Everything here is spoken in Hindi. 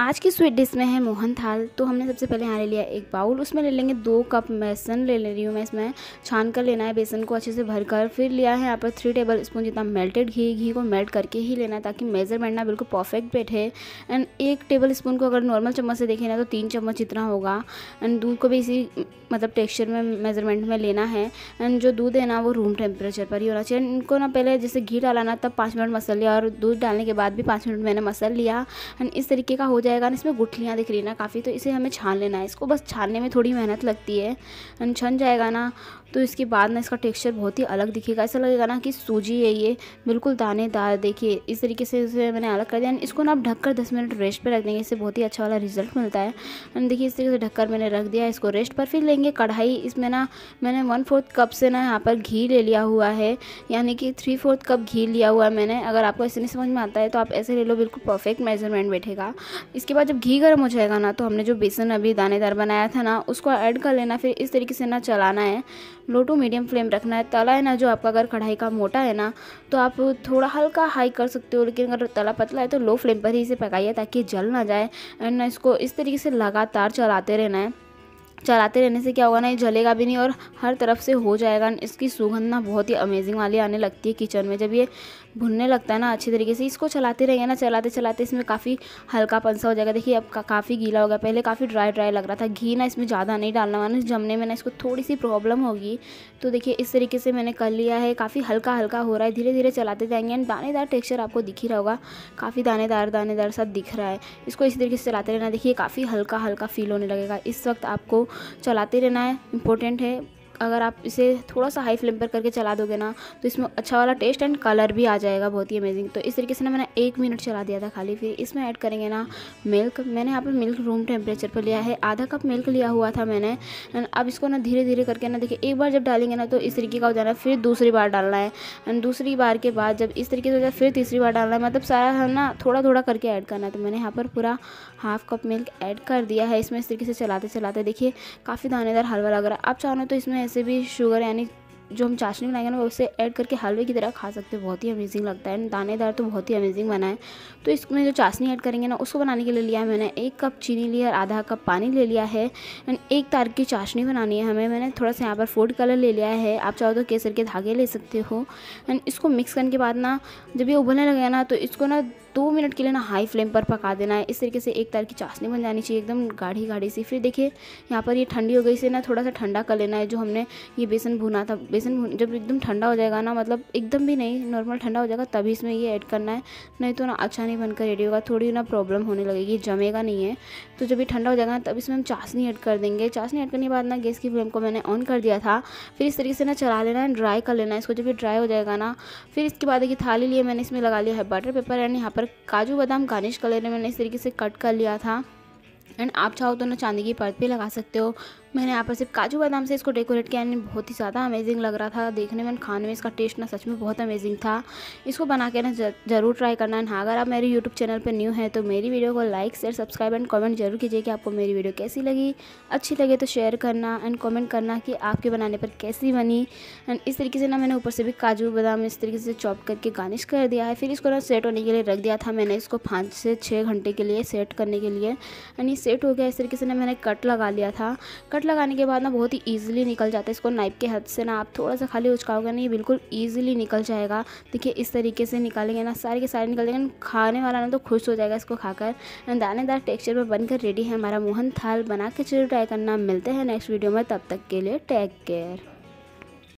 आज की स्वीट डिश में है मोहन थाल तो हमने सबसे पहले यहाँ ले लिया एक बाउल उसमें ले लेंगे दो कप बेसन ले ले रही हूँ मैं इसमें छान कर लेना है बेसन को अच्छे से भर कर फिर लिया है यहाँ पर थ्री टेबल स्पून जितना मेल्टेड घी घी को मेल्ट करके ही लेना है ताकि मेजरमेंट ना बिल्कुल परफेक्ट बैठे एंड एक टेबल स्पून को अगर नॉर्मल चम्मच से देखें ना तो तीन चम्मच जितना होगा एंड दूध को भी इसी मतलब टेक्स्चर में मेजरमेंट में लेना है एंड जो दूध है ना वो रूम टेम्परेचर पर ही होना चाहिए इनको ना पहले जैसे घी डालाना तब पाँच मिनट मसल लिया और दूध डालने के बाद भी पाँच मिनट मैंने मसल लिया एंड इस तरीके का हो हो जाएगा ना इसमें गुठलियाँ दिख रही ना काफ़ी तो इसे हमें छान लेना है इसको बस छानने में थोड़ी मेहनत लगती है छन जाएगा ना तो इसके बाद ना इसका टेक्सचर बहुत ही अलग दिखेगा ऐसा लगेगा ना कि सूजी है ये बिल्कुल दानेदार देखिए इस तरीके से इसे मैंने अलग कर दिया इसको ना आप ढककर दस मिनट रेस्ट पर रख देंगे इससे बहुत ही अच्छा वाला रिजल्ट मिलता है देखिए इस तरीके से ढककर मैंने रख दिया इसको रेस्ट पर फिर लेंगे कढ़ाई इसमें ना मैंने वन फोर्थ कप से ना यहाँ पर घी ले लिया हुआ है यानी कि थ्री फोर्थ कप घी लिया हुआ है मैंने अगर आपको ऐसे नहीं समझ में आता है तो आप ऐसे ले लो बिल्कुल परफेक्ट मेजरमेंट बैठेगा इसके बाद जब घी गर्म हो जाएगा ना तो हमने जो बेसन अभी दानेदार बनाया था ना उसको ऐड कर लेना फिर इस तरीके से ना चलाना है लो टू मीडियम फ्लेम रखना है तला है ना जो आपका अगर कढ़ाई का मोटा है ना तो आप थोड़ा हल्का हाई कर सकते हो लेकिन अगर तला पतला है तो लो फ्लेम पर ही इसे पकाइए ताकि जल ना जाए एंड इसको इस तरीके से लगातार चलाते रहना है चलाते रहने से क्या होगा ना ये जलेगा भी नहीं और हर तरफ से हो जाएगा इसकी सुगंध ना बहुत ही अमेजिंग वाली आने लगती है किचन में जब ये भुनने लगता है ना अच्छी तरीके से इसको चलाते रहेंगे ना चलाते चलाते इसमें काफ़ी हल्का पंसा हो जाएगा देखिए अब का, काफ़ी गीला हो गया पहले काफ़ी ड्राई ड्राई लग रहा था घी ना इसमें ज़्यादा नहीं डालना वाला जमने में ना इसको थोड़ी सी प्रॉब्लम होगी तो देखिए इस तरीके से मैंने कर लिया है काफ़ी हल्का हल्का हो रहा है धीरे धीरे चलाते जाएंगे एंड दानेदार टेक्स्चर आपको दिख ही रहा होगा काफ़ी दानेदार दानेदार सा दिख रहा है इसको इसी तरीके से चलाते रहना देखिए काफ़ी हल्का हल्का फील होने लगेगा इस वक्त आपको चलाते रहना है इम्पोर्टेंट है अगर आप इसे थोड़ा सा हाई फ्लेम पर करके चला दोगे ना तो इसमें अच्छा वाला टेस्ट एंड कलर भी आ जाएगा बहुत ही अमेजिंग तो इस तरीके से ना मैंने एक मिनट चला दिया था खाली फिर इसमें ऐड करेंगे ना मिल्क मैंने यहाँ पर मिल्क रूम टेम्परेचर पर लिया है आधा कप मिल्क लिया हुआ था मैंने अब इसको ना धीरे धीरे करके ना देखिए एक बार जब डालेंगे ना तो इस तरीके का हो जाना फिर दूसरी बार डालना है एंड दूसरी बार के बाद जब इस तरीके से हो जाए फिर तीसरी बार डालना है मतलब सारा है ना थोड़ा थोड़ा करके ऐड करना है तो मैंने यहाँ पर पूरा हाफ कप मिल्क ऐड कर दिया है इसमें इस तरीके से चलाते चलाते देखिए काफ़ी दानेदार हलवा लग रहा है आप चाहो तो इसमें से भी शुगर यानी जो हम चाशनी बनाएंगे ना वो उसे ऐड करके हलवे की तरह खा सकते हैं बहुत ही अमेजिंग लगता है दानेदार तो बहुत ही अमेजिंग बना है तो इसमें जो चाशनी ऐड करेंगे ना उसको बनाने के लिए लिया है मैंने एक कप चीनी लिया और आधा कप पानी ले लिया है एंड एक तार की चाशनी बनानी है हमें मैंने थोड़ा सा यहाँ पर फूड कलर ले लिया है आप चाहो तो केसर के धागे ले सकते हो एंड इसको मिक्स करने के बाद ना जब ये उबलने लगेगा ना तो इसको ना दो मिनट के लिए ना हाई फ्लेम पर पका देना है इस तरीके से एक तरह की चाशनी बन जानी चाहिए एकदम गाढ़ी गाढ़ी सी फिर देखिए यहाँ पर ये ठंडी हो गई से ना थोड़ा सा ठंडा कर लेना है जो हमने ये बेसन भुना था बेसन भुन जब एकदम ठंडा हो जाएगा ना मतलब एकदम भी नहीं नॉर्मल ठंडा हो जाएगा तभी इसमें ये ऐड करना है नहीं तो ना अच्छा नहीं बनकर रेडी होगा थोड़ी ना प्रॉब्लम होने लगेगी जमेगा नहीं है तो जब ये ठंडा हो जाएगा तब इसमें हम चाशनी ऐड कर देंगे चाशनी ऐड करने के बाद ना गैस की फ्लेम को मैंने ऑन कर दिया था फिर इस तरीके से ना चला लेना है ड्राई कर लेना है इसको जब ये ड्राई हो जाएगा ना फिर इसके बाद देखिए थाली लिए मैंने इसमें लगा लिया है बटर पेपर एंड यहाँ पर पर काजू बादाम गार्निश कलर में मैंने इस तरीके से कट कर लिया था एंड आप चाहो तो ना चांदी की परत भी लगा सकते हो मैंने यहाँ पर सिर्फ काजू बादाम से इसको डेकोरेट किया यानी बहुत ही ज़्यादा अमेजिंग लग रहा था देखने में खाने में इसका टेस्ट ना सच में बहुत अमेजिंग था इसको बना के ना ज़रूर ट्राई करना एंड हाँ, अगर आप मेरे यूट्यूब चैनल पर न्यू है तो मेरी वीडियो को like share subscribe and comment जरूर कीजिए कि आपको मेरी वीडियो कैसी लगी अच्छी लगे तो शेयर करना एंड कॉमेंट करना कि आपके बनाने पर कैसी बनी एंड इस तरीके से ना मैंने ऊपर से भी काजू बादाम इस तरीके से चॉप करके गार्निश कर दिया है फिर इसको ना सेट होने के लिए रख दिया था मैंने इसको पाँच से छः घंटे के लिए सेट करने के लिए एंड ये सेट हो गया इस तरीके से ना मैंने कट लगा लिया था कट कट लगाने के बाद ना बहुत ही ईजिली निकल जाता है इसको नाइफ के हाथ से ना आप थोड़ा सा खाली उचकाओगे ना ये बिल्कुल ईजिली निकल जाएगा देखिए इस तरीके से निकालेंगे ना सारे के सारे निकल जाएंगे खाने वाला ना तो खुश हो जाएगा इसको खाकर दानेदार टेक्स्चर पर बनकर रेडी है हमारा मोहन थाल बना के चलो ट्राई करना मिलते हैं नेक्स्ट वीडियो में तब तक के लिए टेक केयर